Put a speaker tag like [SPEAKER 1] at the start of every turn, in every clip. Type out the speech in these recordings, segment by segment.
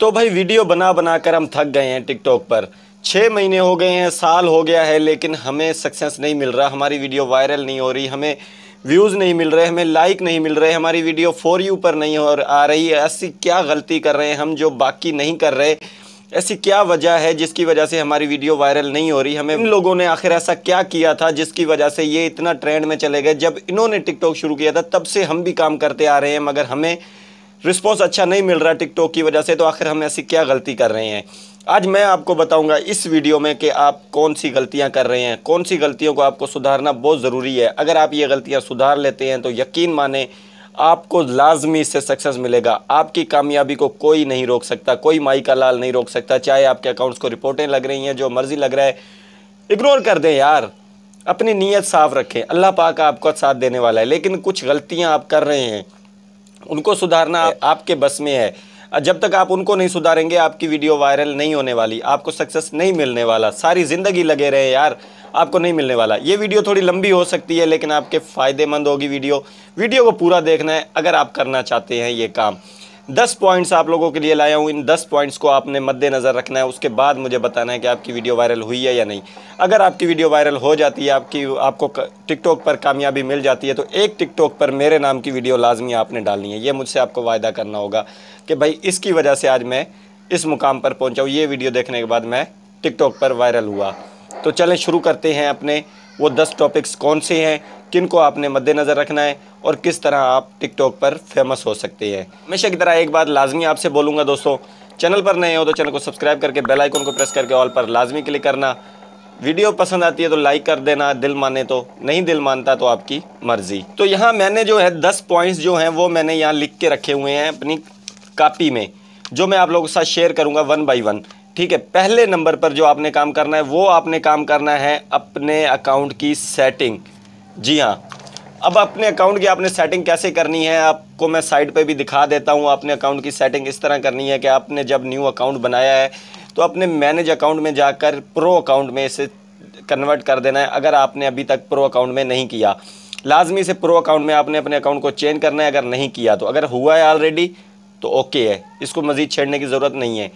[SPEAKER 1] तो भाई वीडियो बना बना कर हम थक गए हैं टिकटॉक पर छः महीने हो गए हैं साल हो गया है लेकिन हमें सक्सेस नहीं मिल रहा हमारी वीडियो वायरल नहीं हो रही हमें व्यूज़ नहीं मिल रहे हमें लाइक नहीं मिल रहे हमारी वीडियो फॉर यू पर नहीं हो आ रही है ऐसी क्या गलती कर रहे हैं हम जो बाकी नहीं कर रहे ऐसी क्या वजह है जिसकी वजह से हमारी वीडियो वायरल नहीं हो रही हमें इन लोगों ने आखिर ऐसा क्या किया था जिसकी वजह से ये इतना ट्रेंड में चले गए जब इन्होंने टिकटॉक शुरू किया था तब से हम भी काम करते आ रहे हैं मगर हमें रिस्पॉन्स अच्छा नहीं मिल रहा टिकटॉक की वजह से तो आखिर हम ऐसी क्या गलती कर रहे हैं आज मैं आपको बताऊंगा इस वीडियो में कि आप कौन सी गलतियां कर रहे हैं कौन सी गलतियों को आपको सुधारना बहुत ज़रूरी है अगर आप ये गलतियां सुधार लेते हैं तो यकीन माने आपको लाजमी इससे सक्सेस मिलेगा आपकी कामयाबी को कोई नहीं रोक सकता कोई माई का लाल नहीं रोक सकता चाहे आपके अकाउंट्स को रिपोर्टें लग रही हैं जो मर्ज़ी लग रहा है इग्नोर कर दें यार अपनी नीयत साफ़ रखें अल्लाह पाक आपका साथ देने वाला है लेकिन कुछ गलतियाँ आप कर रहे हैं उनको सुधारना आपके बस में है जब तक आप उनको नहीं सुधारेंगे आपकी वीडियो वायरल नहीं होने वाली आपको सक्सेस नहीं मिलने वाला सारी ज़िंदगी लगे रहे यार आपको नहीं मिलने वाला ये वीडियो थोड़ी लंबी हो सकती है लेकिन आपके फ़ायदेमंद होगी वीडियो वीडियो को पूरा देखना है अगर आप करना चाहते हैं ये काम दस पॉइंट्स आप लोगों के लिए लाया हूँ इन दस पॉइंट्स को आपने मद्देनज़र रखना है उसके बाद मुझे बताना है कि आपकी वीडियो वायरल हुई है या नहीं अगर आपकी वीडियो वायरल हो जाती है आपकी आपको टिकटॉक पर कामयाबी मिल जाती है तो एक टिकटॉक पर मेरे नाम की वीडियो लाजमी आपने डालनी है ये मुझसे आपको वायदा करना होगा कि भाई इसकी वजह से आज मैं इस मुकाम पर पहुँचाऊँ ये वीडियो देखने के बाद मैं टिकटॉक पर वायरल हुआ तो चलें शुरू करते हैं अपने वो दस टॉपिक्स कौन से हैं किन को आपने मद्देनज़र रखना है और किस तरह आप टिकटॉक पर फेमस हो सकते हैं हमेशा की तरह एक बात लाजमी आपसे बोलूँगा दोस्तों चैनल पर नए हो तो चैनल को सब्सक्राइब करके बेल आइकन को प्रेस करके ऑल पर लाजमी क्लिक करना वीडियो पसंद आती है तो लाइक कर देना दिल माने तो नहीं दिल मानता तो आपकी मर्ज़ी तो यहाँ मैंने जो है दस पॉइंट्स जो हैं वो मैंने यहाँ लिख के रखे हुए हैं अपनी कापी में जो मैं आप लोगों के साथ शेयर करूँगा वन बाई वन ठीक है पहले नंबर पर जो आपने काम करना है वो आपने काम करना है अपने अकाउंट की सेटिंग जी हाँ अब अपने अकाउंट की आपने सेटिंग कैसे करनी है आपको मैं साइट पे भी दिखा देता हूँ अपने अकाउंट की सेटिंग इस तरह करनी है कि आपने जब न्यू अकाउंट बनाया है तो अपने मैनेज अकाउंट में जाकर प्रो अकाउंट में इसे कन्वर्ट कर देना है अगर आपने अभी तक प्रो अकाउंट में नहीं किया लाजमी से प्रो अकाउंट में आपने अपने अकाउंट को चेंज करना है अगर नहीं किया तो अगर हुआ है ऑलरेडी तो ओके है इसको मज़ीद छेड़ने की ज़रूरत नहीं है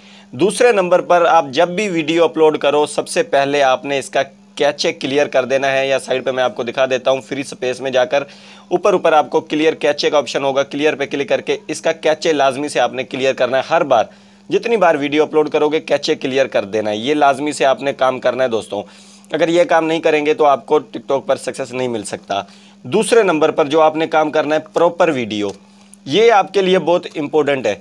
[SPEAKER 1] दूसरे नंबर पर आप जब भी वीडियो अपलोड करो सबसे पहले आपने इसका कैचे क्लियर कर देना है या साइड पे मैं आपको दिखा देता हूँ फ्री स्पेस में जाकर ऊपर ऊपर आपको क्लियर कैचे का ऑप्शन होगा क्लियर पे क्लिक करके इसका कैचे लाजमी से आपने क्लियर करना है हर बार जितनी बार वीडियो अपलोड करोगे कैचे क्लियर कर देना है ये लाजमी से आपने काम करना है दोस्तों अगर ये काम नहीं करेंगे तो आपको टिकटॉक पर सक्सेस नहीं मिल सकता दूसरे नंबर पर जो आपने काम करना है प्रॉपर वीडियो ये आपके लिए बहुत इंपॉर्टेंट है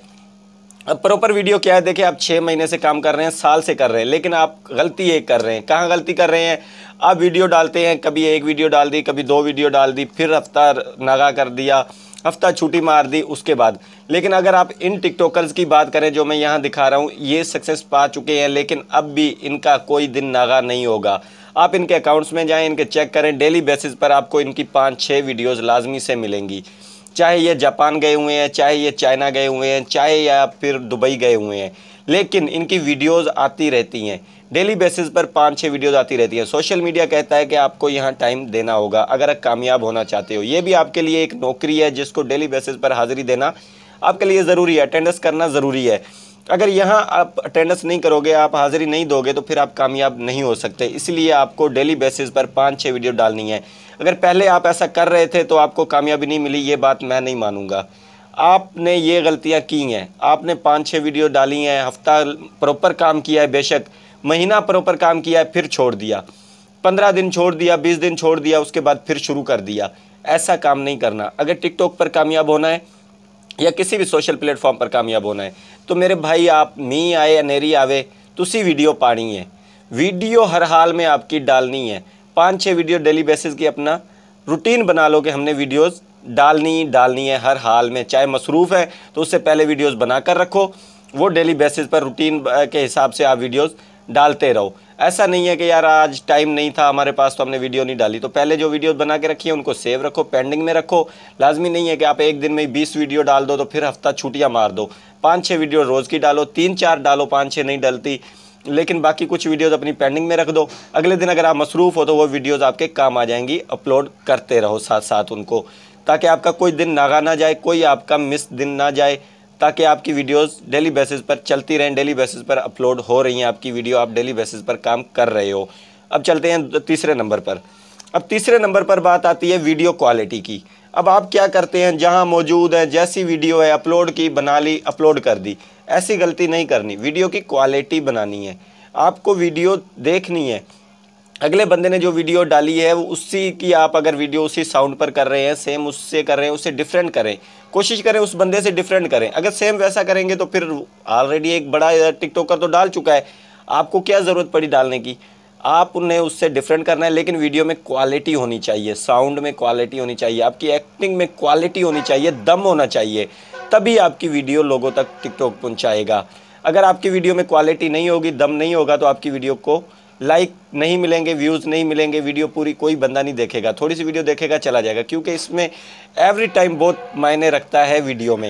[SPEAKER 1] अब प्रॉपर वीडियो क्या है देखिए आप छः महीने से काम कर रहे हैं साल से कर रहे हैं लेकिन आप गलती एक कर रहे हैं कहाँ गलती कर रहे हैं आप वीडियो डालते हैं कभी एक वीडियो डाल दी कभी दो वीडियो डाल दी फिर हफ्ता नगा कर दिया हफ्ता छुट्टी मार दी उसके बाद लेकिन अगर आप इन टिकटॉकर्स की बात करें जो मैं यहाँ दिखा रहा हूँ ये सक्सेस पा चुके हैं लेकिन अब भी इनका कोई दिन नागा नहीं होगा आप इनके अकाउंट्स में जाएं इनके चेक करें डेली बेसिस पर आपको इनकी पाँच छः वीडियोज़ लाजमी से मिलेंगी चाहे ये जापान गए हुए हैं चाहे ये चाइना गए हुए हैं चाहे या फिर दुबई गए हुए हैं लेकिन इनकी वीडियोस आती रहती हैं डेली बेसिस पर पाँच छः वीडियोस आती रहती हैं सोशल मीडिया कहता है कि आपको यहाँ टाइम देना होगा अगर आप कामयाब होना चाहते हो ये भी आपके लिए एक नौकरी है जिसको डेली बेसिस पर हाज़िरी देना आपके लिए ज़रूरी है अटेंडेंस करना ज़रूरी है अगर यहाँ आप अटेंडेंस नहीं करोगे आप हाज़िरी नहीं दोगे तो फिर आप कामयाब नहीं हो सकते इसलिए आपको डेली बेसिस पर पाँच छः वीडियो डालनी है अगर तो पहले आप ऐसा कर रहे थे तो आपको कामयाबी नहीं मिली ये बात मैं नहीं मानूंगा आपने ये गलतियाँ की हैं आपने पाँच छः वीडियो डाली हैं हफ्ता प्रॉपर काम किया है बेशक महीना प्रॉपर काम किया है फिर छोड़ दिया पंद्रह दिन छोड़ दिया बीस दिन छोड़ दिया उसके बाद फिर शुरू कर दिया ऐसा काम नहीं करना अगर टिकटॉक पर कामयाब होना है या किसी भी सोशल प्लेटफॉर्म पर कामयाब होना है तो मेरे भाई आप मी आए अनेरी आवे तुसी वीडियो पानी है वीडियो हर हाल में आपकी डालनी है पाँच छः वीडियो डेली बेसिस की अपना रूटीन बना लो कि हमने वीडियोस डालनी डालनी है हर हाल में चाहे मसरूफ़ है तो उससे पहले वीडियोस बना कर रखो वो डेली बेसिस पर रूटीन के हिसाब से आप वीडियोस डालते रहो ऐसा नहीं है कि यार आज टाइम नहीं था हमारे पास तो हमने वीडियो नहीं डाली तो पहले जो वीडियोस बना के रखी है उनको सेव रखो पेंडिंग में रखो लाजमी नहीं है कि आप एक दिन में बीस वीडियो डाल दो तो फिर हफ्ता छुट्टियाँ मार दो पाँच छः वीडियो रोज़ की डालो तीन चार डालो पाँच छः नहीं डलती लेकिन बाकी कुछ वीडियोज़ अपनी पेंडिंग में रख दो अगले दिन अगर आप मसरूफ़ हो तो वो वीडियोज़ आपके काम आ जाएंगी अपलोड करते रहो साथ साथ उनको ताकि आपका कोई दिन नागा ना जाए कोई आपका मिस दिन ना जाए ताकि आपकी वीडियोस डेली बेसिस पर चलती रहें डेली बेसिस पर अपलोड हो रही हैं आपकी वीडियो आप डेली बेसिस पर काम कर रहे हो अब चलते हैं तीसरे नंबर पर अब तीसरे नंबर पर बात आती है वीडियो क्वालिटी की अब आप क्या करते हैं जहाँ मौजूद है जैसी वीडियो है अपलोड की बना ली अपलोड कर दी ऐसी गलती नहीं करनी वीडियो की क्वालिटी बनानी है आपको वीडियो देखनी है अगले बंदे ने जो वीडियो डाली है वो उसी की आप अगर वीडियो उसी साउंड पर कर रहे हैं सेम उससे कर रहे हैं उससे डिफरेंट करें कोशिश करें उस बंदे से डिफरेंट करें अगर सेम वैसा करेंगे तो फिर ऑलरेडी एक बड़ा टिकटॉकर तो डाल चुका है आपको क्या ज़रूरत पड़ी डालने की आप उन्हें उससे डिफरेंट करना है लेकिन वीडियो में क्वालिटी होनी चाहिए साउंड में क्वालिटी होनी चाहिए आपकी एक्टिंग में क्वालिटी होनी चाहिए दम होना चाहिए तभी आपकी वीडियो लोगों तक टिकटॉक पहुँचाएगा अगर आपकी वीडियो में क्वालिटी नहीं होगी दम नहीं होगा तो आपकी वीडियो को लाइक नहीं मिलेंगे व्यूज़ नहीं मिलेंगे वीडियो पूरी कोई बंदा नहीं देखेगा थोड़ी सी वीडियो देखेगा चला जाएगा क्योंकि इसमें एवरी टाइम बहुत मायने रखता है वीडियो में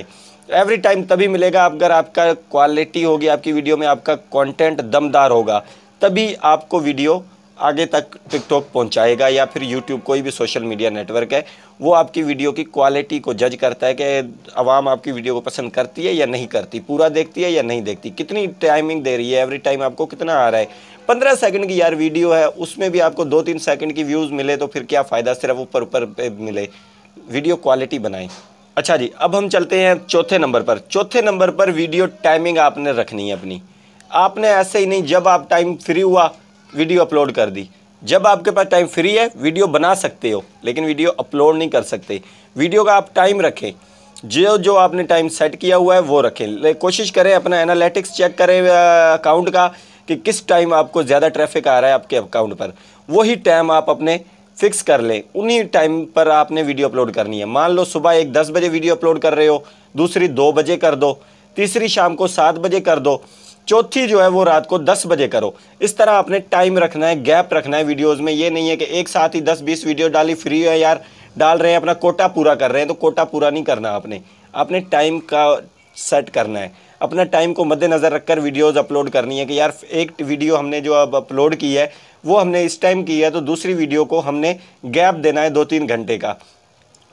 [SPEAKER 1] एवरी टाइम तभी मिलेगा अगर आपका क्वालिटी होगी आपकी वीडियो में आपका कॉन्टेंट दमदार होगा तभी आपको वीडियो आगे तक टिकटॉक पहुंचाएगा या फिर यूट्यूब कोई भी सोशल मीडिया नेटवर्क है वो आपकी वीडियो की क्वालिटी को जज करता है कि आवाम आपकी वीडियो को पसंद करती है या नहीं करती पूरा देखती है या नहीं देखती कितनी टाइमिंग दे रही है एवरी टाइम आपको कितना आ रहा है पंद्रह सेकंड की यार वीडियो है उसमें भी आपको दो तीन सेकंड की व्यूज़ मिले तो फिर क्या फ़ायदा सिर्फ ऊपर ऊपर मिले वीडियो क्वालिटी बनाएँ अच्छा जी अब हम चलते हैं चौथे नंबर पर चौथे नंबर पर वीडियो टाइमिंग आपने रखनी है अपनी आपने ऐसे ही नहीं जब आप टाइम फ्री हुआ वीडियो अपलोड कर दी जब आपके पास टाइम फ्री है वीडियो बना सकते हो लेकिन वीडियो अपलोड नहीं कर सकते वीडियो का आप टाइम रखें जो जो आपने टाइम सेट किया हुआ है वो रखें कोशिश करें अपना एनालिटिक्स चेक करें अकाउंट का कि किस टाइम आपको ज़्यादा ट्रैफिक आ रहा है आपके अकाउंट पर वही टाइम आप अपने फिक्स कर लें उन्हीं टाइम पर आपने वीडियो अपलोड करनी है मान लो सुबह एक दस बजे वीडियो अपलोड कर रहे हो दूसरी दो बजे कर दो तीसरी शाम को सात बजे कर दो चौथी जो है वो रात को 10 बजे करो इस तरह आपने टाइम रखना है गैप रखना है वीडियोस में ये नहीं है कि एक साथ ही 10-20 वीडियो डाली फ्री है यार डाल रहे हैं अपना कोटा पूरा कर रहे हैं तो कोटा पूरा नहीं करना आपने आपने टाइम का सेट करना है अपना टाइम को मद्देनज़र रखकर वीडियोस अपलोड करनी है कि यार एक वीडियो हमने जो अब अपलोड की है वो हमने इस टाइम की है तो दूसरी वीडियो को हमने गैप देना है दो तीन घंटे का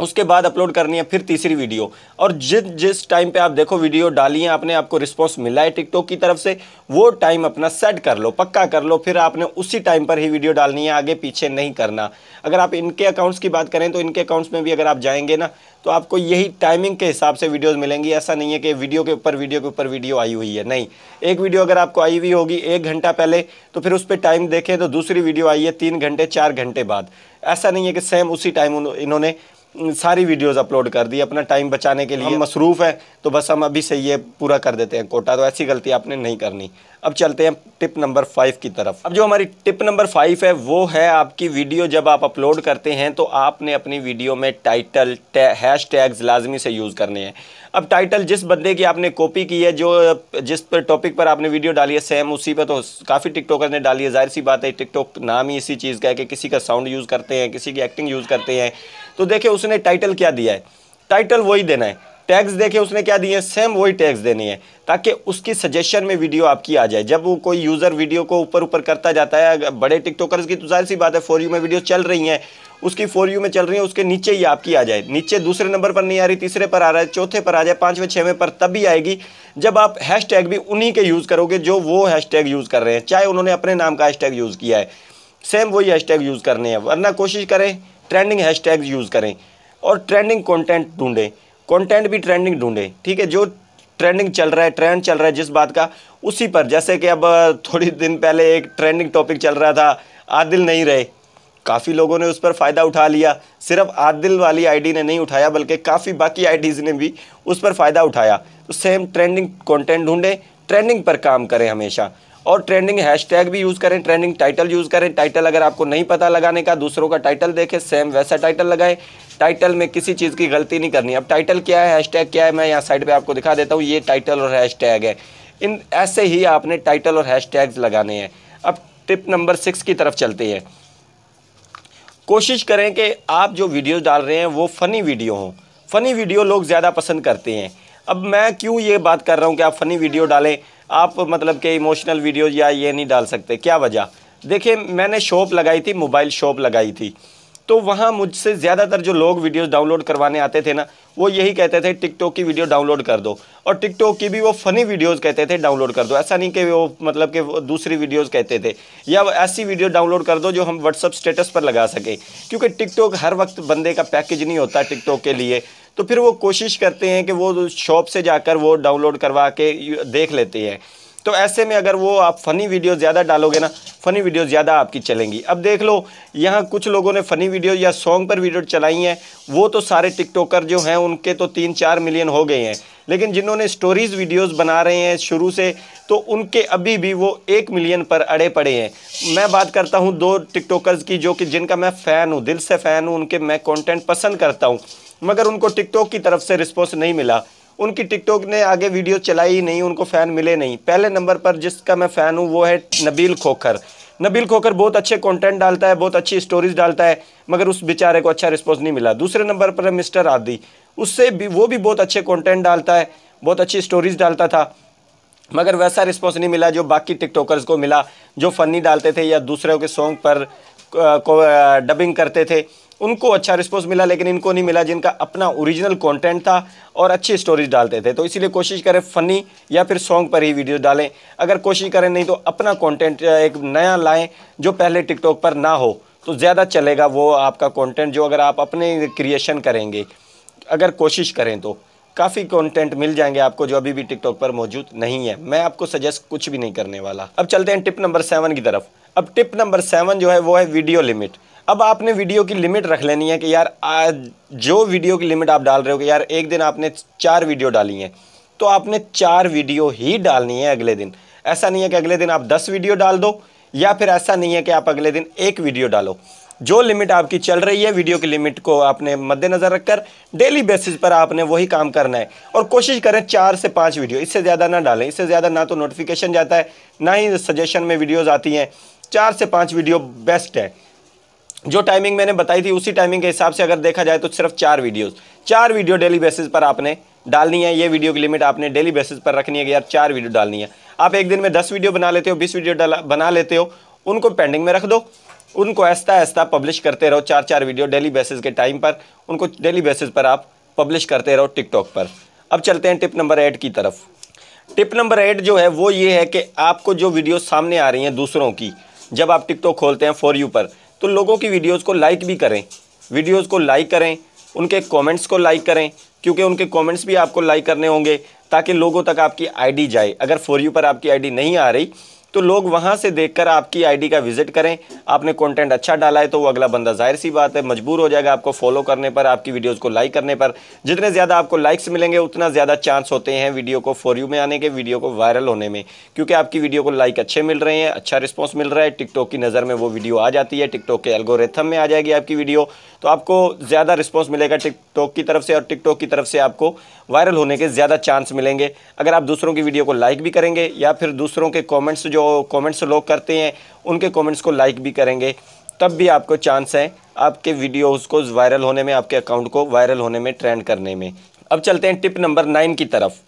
[SPEAKER 1] उसके बाद अपलोड करनी है फिर तीसरी वीडियो और जिस जिस टाइम पे आप देखो वीडियो डाली है आपने आपको रिस्पॉन्स मिला है टिकटॉक की तरफ से वो टाइम अपना सेट कर लो पक्का कर लो फिर आपने उसी टाइम पर ही वीडियो डालनी है आगे पीछे नहीं करना अगर आप इनके अकाउंट्स की बात करें तो इनके अकाउंट्स में भी अगर आप जाएंगे ना तो आपको यही टाइमिंग के हिसाब से वीडियोस मिलेंगी ऐसा नहीं है कि वीडियो के ऊपर वीडियो के ऊपर वीडियो आई हुई है नहीं एक वीडियो अगर आपको आई हुई होगी एक घंटा पहले तो फिर उस पर टाइम देखें तो दूसरी वीडियो आई है तीन घंटे चार घंटे बाद ऐसा नहीं है कि सेम उसी टाइम इन्होंने सारी वीडियोस अपलोड कर दी अपना टाइम बचाने के लिए मसरूफ़ है तो बस हम अभी से ये पूरा कर देते हैं कोटा तो ऐसी गलती आपने नहीं करनी अब चलते हैं टिप नंबर फाइव की तरफ अब जो हमारी टिप नंबर फाइव है वो है आपकी वीडियो जब आप अपलोड करते हैं तो आपने अपनी वीडियो में टाइटल हैश टैग्स लाजमी से यूज़ करने हैं अब टाइटल जिस बंदे की आपने कॉपी की है जो जिस पर टॉपिक पर आपने वीडियो डाली है सेम उसी पर तो काफ़ी टिकटॉकर ने डाली है जाहिर सी बात है टिकटॉक नाम ही इसी चीज़ का है कि किसी का साउंड यूज़ करते हैं किसी की एक्टिंग यूज़ करते हैं तो देखिए उसने टाइटल क्या दिया है टाइटल वही देना है टैग्स देखे उसने क्या दिए सेम वही टैग्स देने हैं ताकि उसकी सजेशन में वीडियो आपकी आ जाए जब वो कोई यूज़र वीडियो को ऊपर ऊपर करता जाता है बड़े टिकटॉकर्स की तो जाहिर सी बात है फॉर यू में वीडियो चल रही हैं उसकी फॉर यू में चल रही है उसके नीचे ही आपकी आ जाए नीचे दूसरे नंबर पर नहीं आ रही तीसरे पर आ रहा है चौथे पर आ जाए पाँचवें छवें पर तब भी आएगी जब आप हैशटैग भी उन्हीं के यूज़ करोगे जो वो हैशटैग यूज़ कर रहे हैं चाहे उन्होंने अपने नाम का हैशटैग यूज़ किया है सेम वही हैशटैग यूज़ करने हैं वरना कोशिश करें ट्रेंडिंग हैशटैग यूज़ करें और ट्रेंडिंग कॉन्टेंट ढूंढें कंटेंट भी ट्रेंडिंग ढूंढे ठीक है जो ट्रेंडिंग चल रहा है ट्रेंड चल रहा है जिस बात का उसी पर जैसे कि अब थोड़ी दिन पहले एक ट्रेंडिंग टॉपिक चल रहा था आदिल नहीं रहे काफ़ी लोगों ने उस पर फ़ायदा उठा लिया सिर्फ आदिल वाली आईडी ने नहीं उठाया बल्कि काफ़ी बाकी आईडीज़ ने भी उस पर फ़ायदा उठाया तो सेम ट्रेंडिंग कंटेंट ढूंढें ट्रेंडिंग पर काम करें हमेशा और ट्रेंडिंग हैशटैग भी यूज़ करें ट्रेंडिंग टाइटल यूज़ करें टाइटल अगर आपको नहीं पता लगाने का दूसरों का टाइटल देखें सेम वैसा टाइटल लगाएं टाइटल में किसी चीज़ की गलती नहीं करनी अब टाइटल क्या है हैशटैग क्या है मैं यहाँ साइड पे आपको दिखा देता हूँ ये टाइटल और हैशटैग है इन ऐसे ही आपने टाइटल और हैशटैग्स लगाने हैं अब टिप नंबर सिक्स की तरफ चलते हैं कोशिश करें कि आप जो वीडियो डाल रहे हैं वो फ़नी वीडियो हों फ़नी वीडियो लोग ज़्यादा पसंद करते हैं अब मैं क्यों ये बात कर रहा हूँ कि आप फ़नी वीडियो डालें आप मतलब कि इमोशनल वीडियो या ये नहीं डाल सकते क्या वजह देखिए मैंने शॉप लगाई थी मोबाइल शॉप लगाई थी तो वहाँ मुझसे ज़्यादातर जो लोग वीडियोस डाउनलोड करवाने आते थे ना वो यही कहते थे टिकटॉक की वीडियो डाउनलोड कर दो और टिकटॉक की भी वो फ़नी वीडियोस कहते थे डाउनलोड कर दो ऐसा नहीं कि वो मतलब कि दूसरी वीडियोस कहते थे या ऐसी वीडियो डाउनलोड कर दो जो हम व्हाट्सअप स्टेटस पर लगा सकें क्योंकि टिकटॉक हर वक्त बंदे का पैकेज नहीं होता टिकटॉक के लिए तो फिर वो कोशिश करते हैं कि वो शॉप से जाकर वो डाउनलोड करवा के देख लेते हैं तो ऐसे में अगर वो आप फ़नी वीडियो ज़्यादा डालोगे ना फ़नी वीडियो ज़्यादा आपकी चलेंगी अब देख लो यहाँ कुछ लोगों ने फ़नी वीडियो या सॉन्ग पर वीडियो चलाई हैं वो तो सारे टिकटॉकर जो हैं उनके तो तीन चार मिलियन हो गए हैं लेकिन जिन्होंने स्टोरीज़ वीडियोस बना रहे हैं शुरू से तो उनके अभी भी वो एक मिलियन पर अड़े पड़े हैं मैं बात करता हूँ दो टिकटॉकर्स की जो कि जिनका मैं फ़ैन हूँ दिल से फ़ैन हूँ उनके मैं कॉन्टेंट पसंद करता हूँ मगर उनको टिकटॉक की तरफ से रिस्पॉन्स नहीं मिला उनकी टिकटॉक ने आगे वीडियो चलाई ही नहीं उनको फ़ैन मिले नहीं पहले नंबर पर जिसका मैं फ़ैन हूँ वो है नबील खोखर नबील खोखर बहुत अच्छे कंटेंट डालता है बहुत अच्छी स्टोरीज डालता है मगर उस बेचारे को अच्छा रिस्पॉन्स नहीं मिला दूसरे नंबर पर है मिस्टर आदि उससे भी वो भी बहुत अच्छे कॉन्टेंट डालता है बहुत अच्छी स्टोरीज डालता था मगर वैसा रिस्पॉन्स नहीं मिला जो बाकी टिकटॉकर्स को मिला जो फ़नी डालते थे या दूसरों के सॉन्ग पर को डबिंग करते थे उनको अच्छा रिस्पॉन्स मिला लेकिन इनको नहीं मिला जिनका अपना ओरिजिनल कंटेंट था और अच्छी स्टोरीज डालते थे तो इसीलिए कोशिश करें फ़नी या फिर सॉन्ग पर ही वीडियो डालें अगर कोशिश करें नहीं तो अपना कंटेंट एक नया लाएं जो पहले टिकटॉक पर ना हो तो ज़्यादा चलेगा वो आपका कॉन्टेंट जो अगर आप अपने क्रिएशन करेंगे अगर कोशिश करें तो काफ़ी कंटेंट मिल जाएंगे आपको जो अभी भी टिकटॉक पर मौजूद नहीं है मैं आपको सजेस्ट कुछ भी नहीं करने वाला अब चलते हैं टिप नंबर सेवन की तरफ अब टिप नंबर सेवन जो है वो है वीडियो लिमिट अब आपने वीडियो की लिमिट रख लेनी है कि यार आज जो वीडियो की लिमिट आप डाल रहे हो कि यार एक दिन आपने चार वीडियो डाली हैं तो आपने चार वीडियो ही डालनी है अगले दिन ऐसा नहीं है कि अगले दिन आप दस वीडियो डाल दो या फिर ऐसा नहीं है कि आप अगले दिन एक वीडियो डालो जो लिमिट आपकी चल रही है वीडियो की लिमिट को आपने मद्देनज़र रखकर डेली बेसिस पर आपने वही काम करना है और कोशिश करें चार से पाँच वीडियो इससे ज़्यादा ना डालें इससे ज़्यादा ना तो नोटिफिकेशन जाता है ना ही सजेशन में वीडियोज़ आती हैं चार से पाँच वीडियो बेस्ट है जो टाइमिंग मैंने बताई थी उसी टाइमिंग के हिसाब से अगर देखा जाए तो सिर्फ चार वीडियोस चार वीडियो डेली बेसिस पर आपने डालनी है ये वीडियो की लिमिट आपने डेली बेसिस पर रखनी है कि यार चार वीडियो डालनी है आप एक दिन में दस वीडियो बना लेते हो बीस वीडियो बना लेते हो उनको पेंडिंग में रख दो उनको ऐसा ऐसा पब्लिश करते रहो चार चार वीडियो डेली बेसिस के टाइम पर उनको डेली बेसिस पर आप पब्लिश करते रहो टिकटॉक पर अब चलते हैं टिप नंबर एट की तरफ टिप नंबर एट जो है वो ये है कि आपको जो वीडियो सामने आ रही हैं दूसरों की जब आप टिकटॉक खोलते हैं फॉर यू पर तो लोगों की वीडियोज़ को लाइक भी करें वीडियोज़ को लाइक करें उनके कॉमेंट्स को लाइक करें क्योंकि उनके कॉमेंट्स भी आपको लाइक करने होंगे ताकि लोगों तक आपकी आईडी जाए अगर फॉर यू पर आपकी आईडी नहीं आ रही तो लोग वहाँ से देखकर आपकी आईडी का विजिट करें आपने कंटेंट अच्छा डाला है तो वो अगला बंदा जाहिर सी बात है मजबूर हो जाएगा आपको फॉलो करने पर आपकी वीडियोज़ को लाइक करने पर जितने ज़्यादा आपको लाइक्स मिलेंगे उतना ज़्यादा चांस होते हैं वीडियो को फॉर यू में आने के वीडियो को वायरल होने में क्योंकि आपकी वीडियो को लाइक अच्छे मिल रहे हैं अच्छा रिस्पॉन्स मिल रहा है टिकटॉक की नज़र में वो वीडियो आ जाती है टिकटॉक के एल्गोरेथम में आ जाएगी आपकी वीडियो तो आपको ज़्यादा रिस्पॉन्स मिलेगा टिकटॉक की तरफ से और टिकटॉक की तरफ से आपको वायरल होने के ज़्यादा चांस मिलेंगे अगर आप दूसरों की वीडियो को लाइक भी करेंगे या फिर दूसरों के कॉमेंट्स जो जो कमेंट्स लोग करते हैं उनके कमेंट्स को लाइक भी करेंगे तब भी आपको चांस है आपके वीडियोस को वायरल होने में आपके अकाउंट को वायरल होने में ट्रेंड करने में अब चलते हैं टिप नंबर नाइन की तरफ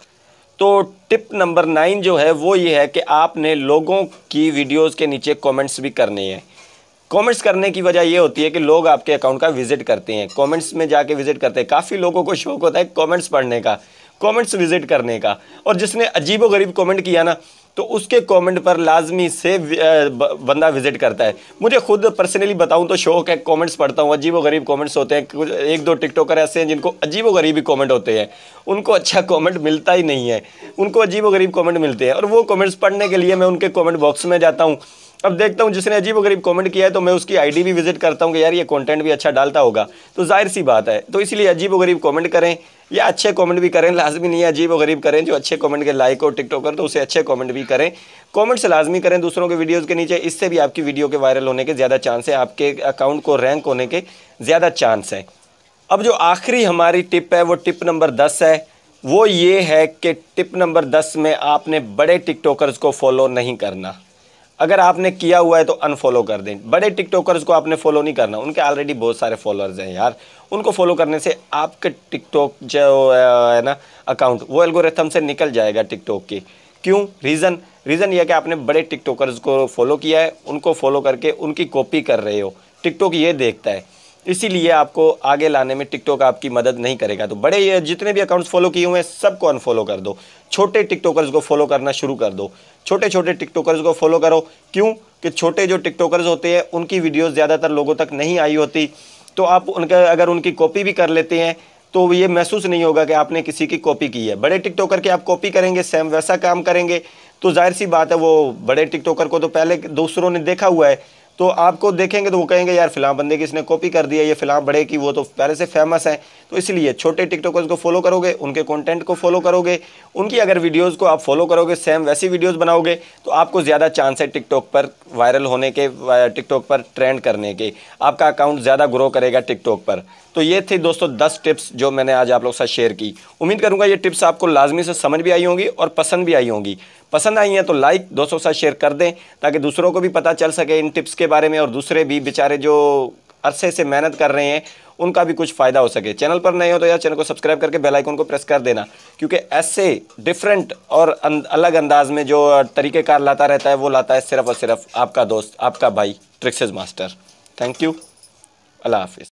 [SPEAKER 1] तो टिप नंबर नाइन जो है वो ये है कि आपने लोगों की वीडियोज के नीचे कॉमेंट्स भी करने हैं कमेंट्स करने की वजह ये होती है कि लोग आपके अकाउंट का विजिट करते हैं कमेंट्स में जाके विजिट करते हैं काफ़ी लोगों को शौक होता है कमेंट्स पढ़ने का कमेंट्स विजिट करने का और जिसने अजीबोगरीब गरीब कमेंट किया ना तो उसके कमेंट पर लाजमी से बंदा विजिट करता है मुझे खुद पर्सनली बताऊं तो शौक है कमेंट्स पढ़ता हूँ अजीब गरीब कमेंट्स होते हैं कुछ एक दो टिकटॉकर ऐसे हैं जिनको अजीब गरीब कॉमेंट होते हैं उनको अच्छा कॉमेंट मिलता ही नहीं है उनको अजीब गरीब कॉमेंट मिलते हैं और वो कॉमेंट्स पढ़ने के लिए मैं उनके कॉमेंट बॉक्स में जाता हूँ अब देखता हूँ जिसने अजीब गरीब कमेंट किया है तो मैं उसकी आईडी भी विजिट करता हूँ कि यार ये कंटेंट भी अच्छा डालता होगा तो जाहिर सी बात है तो इसलिए अजीब गरीब कमेंट करें या अच्छे कमेंट भी करें लाजमी नहीं है अजीब गरीब करें जो अच्छे कमेंट के लाइक और टिकटॉकर तो उसे अच्छे कॉमेंट भी करें कॉमेंट्स लाजमी करें दूसरों के वीडियोज़ के नीचे इससे भी आपकी वीडियो के वायरल होने के ज़्यादा चांस है आपके अकाउंट को रैंक होने के ज़्यादा चांस है अब जो आखिरी हमारी टिप है वो टिप नंबर दस है वो ये है कि टिप नंबर दस में आपने बड़े टिकटॉकर्स को फॉलो नहीं करना अगर आपने किया हुआ है तो अनफॉलो कर दें बड़े टिकटॉकर्स को आपने फॉलो नहीं करना उनके ऑलरेडी बहुत सारे फॉलोअर्स हैं यार उनको फॉलो करने से आपके टिकटॉक जो है ना अकाउंट वो एल्गोरिथम से निकल जाएगा टिकटॉक की क्यों रीज़न रीज़न यह कि आपने बड़े टिकटॉकर्स को फॉलो किया है उनको फॉलो करके उनकी कॉपी कर रहे हो टिकटॉक ये देखता है इसीलिए आपको आगे लाने में टिकटॉक आपकी मदद नहीं करेगा तो बड़े जितने भी अकाउंट्स फॉलो किए हुए हैं सबको अनफॉलो कर दो छोटे टिकटॉकर्स को फॉलो करना शुरू कर दो छोटे छोटे टिकटॉकर्स को फॉलो करो क्यों कि छोटे जो टिकटॉकर्स होते हैं उनकी वीडियो ज़्यादातर लोगों तक नहीं आई होती तो आप उनका अगर उनकी कॉपी भी कर लेते हैं तो ये महसूस नहीं होगा कि आपने किसी की कॉपी की है बड़े टिकटॉकर के आप कॉपी करेंगे सेम वैसा काम करेंगे तो जाहिर सी बात है वो बड़े टिकटॉकर को तो पहले दूसरों ने देखा हुआ है तो आपको देखेंगे तो वो कहेंगे यार फिलहाल बंदे की इसने कॉपी कर दिया ये फिलहाल बड़े की वो तो पहले से फेमस हैं तो इसलिए छोटे टिकटॉकर्स को फॉलो करोगे उनके कंटेंट को फॉलो करोगे उनकी अगर वीडियोस को आप फॉलो करोगे सेम वैसी वीडियोस बनाओगे तो आपको ज़्यादा चांस है टिकटॉक पर वायरल होने के टिकटॉक पर ट्रेंड करने के आपका अकाउंट ज़्यादा ग्रो करेगा टिकटॉक पर तो ये थे दोस्तों दस टिप्स जो मैंने आज आप लोग साथ शेयर की उम्मीद करूँगा ये टिप्स आपको लाजमी से समझ भी आई होंगी और पसंद भी आई होंगी पसंद आई हैं तो लाइक दोस्तों के साथ शेयर कर दें ताकि दूसरों को भी पता चल सके इन टिप्स के बारे में और दूसरे भी बेचारे जो अरसे से मेहनत कर रहे हैं उनका भी कुछ फ़ायदा हो सके चैनल पर नए हो तो यार चैनल को सब्सक्राइब करके बेल आइकन को प्रेस कर देना क्योंकि ऐसे डिफरेंट और अं-, अलग अंदाज में जो तरीक़ेकार लाता रहता है वो लाता है सिर्फ और सिर्फ आपका दोस्त आपका भाई ट्रिक्सेज मास्टर थैंक यू अल्लाह हाफिज़